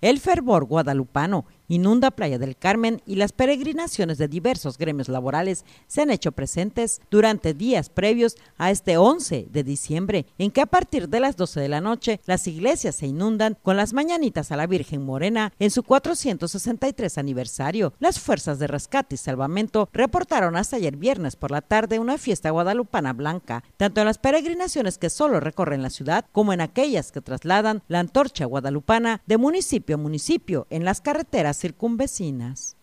El fervor guadalupano inunda Playa del Carmen y las peregrinaciones de diversos gremios laborales se han hecho presentes durante días previos a este 11 de diciembre, en que a partir de las 12 de la noche las iglesias se inundan con las mañanitas a la Virgen Morena en su 463 aniversario. Las fuerzas de rescate y salvamento reportaron hasta ayer viernes por la tarde una fiesta guadalupana blanca, tanto en las peregrinaciones que solo recorren la ciudad como en aquellas que trasladan la antorcha guadalupana de municipio a municipio en las carreteras circunvecinas